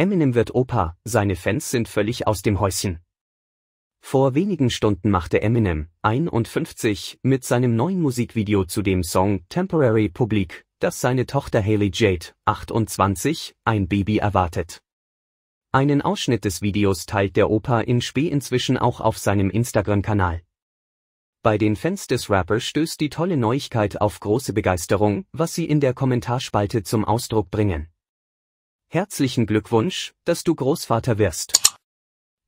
Eminem wird Opa, seine Fans sind völlig aus dem Häuschen. Vor wenigen Stunden machte Eminem, 51, mit seinem neuen Musikvideo zu dem Song Temporary Public, dass seine Tochter Haley Jade, 28, ein Baby erwartet. Einen Ausschnitt des Videos teilt der Opa in Spee inzwischen auch auf seinem Instagram-Kanal. Bei den Fans des Rappers stößt die tolle Neuigkeit auf große Begeisterung, was sie in der Kommentarspalte zum Ausdruck bringen. Herzlichen Glückwunsch, dass du Großvater wirst.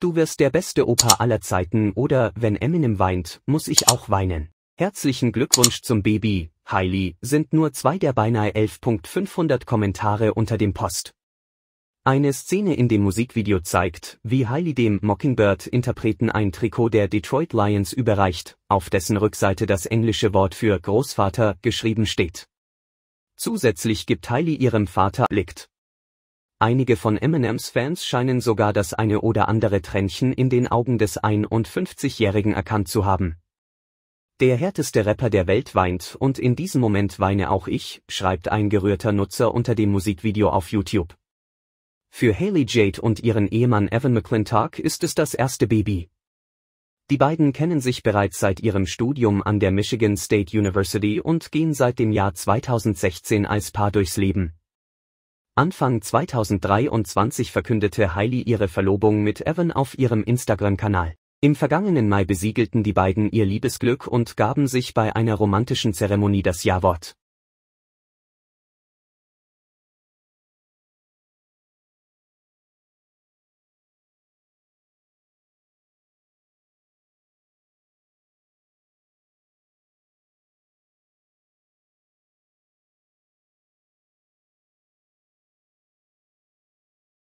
Du wirst der beste Opa aller Zeiten oder wenn Eminem weint, muss ich auch weinen. Herzlichen Glückwunsch zum Baby, Heili, sind nur zwei der beinahe 11.500 Kommentare unter dem Post. Eine Szene in dem Musikvideo zeigt, wie Heili dem Mockingbird-Interpreten ein Trikot der Detroit Lions überreicht, auf dessen Rückseite das englische Wort für Großvater geschrieben steht. Zusätzlich gibt Heili ihrem Vater Licht Einige von Eminems Fans scheinen sogar das eine oder andere Tränchen in den Augen des 51-Jährigen erkannt zu haben. Der härteste Rapper der Welt weint und in diesem Moment weine auch ich, schreibt ein gerührter Nutzer unter dem Musikvideo auf YouTube. Für Haley Jade und ihren Ehemann Evan McClintock ist es das erste Baby. Die beiden kennen sich bereits seit ihrem Studium an der Michigan State University und gehen seit dem Jahr 2016 als Paar durchs Leben. Anfang 2023 verkündete Heidi ihre Verlobung mit Evan auf ihrem Instagram-Kanal. Im vergangenen Mai besiegelten die beiden ihr Liebesglück und gaben sich bei einer romantischen Zeremonie das Ja-Wort